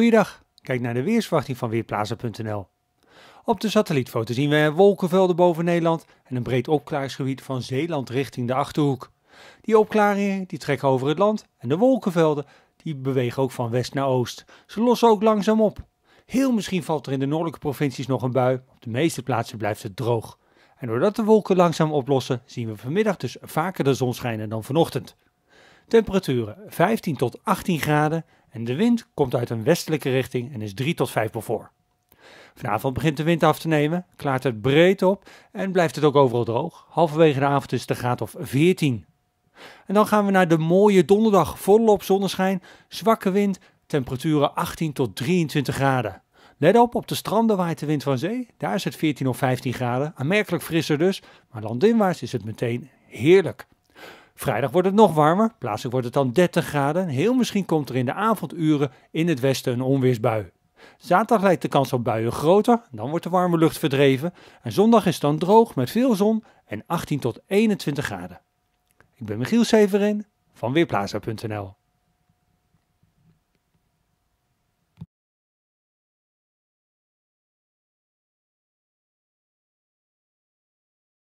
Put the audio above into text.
Goeiedag, kijk naar de weersverwachting van Weerplaza.nl. Op de satellietfoto zien we wolkenvelden boven Nederland en een breed opklaringsgebied van Zeeland richting de Achterhoek. Die opklaringen die trekken over het land en de wolkenvelden die bewegen ook van west naar oost. Ze lossen ook langzaam op. Heel misschien valt er in de noordelijke provincies nog een bui, op de meeste plaatsen blijft het droog. En doordat de wolken langzaam oplossen, zien we vanmiddag dus vaker de zon schijnen dan vanochtend. Temperaturen 15 tot 18 graden en de wind komt uit een westelijke richting en is 3 tot 5 voor. Vanavond begint de wind af te nemen, klaart het breed op en blijft het ook overal droog. Halverwege de avond is het de graad of 14. En dan gaan we naar de mooie donderdag, volop zonneschijn, zwakke wind, temperaturen 18 tot 23 graden. Let op, op de stranden waait de wind van zee. Daar is het 14 of 15 graden. Aanmerkelijk frisser dus. Maar landinwaarts is het meteen heerlijk. Vrijdag wordt het nog warmer, plaatselijk wordt het dan 30 graden. Heel misschien komt er in de avonduren in het westen een onweersbui. Zaterdag lijkt de kans op buien groter, dan wordt de warme lucht verdreven. En zondag is het dan droog met veel zon en 18 tot 21 graden. Ik ben Michiel Severin van Weerplaza.nl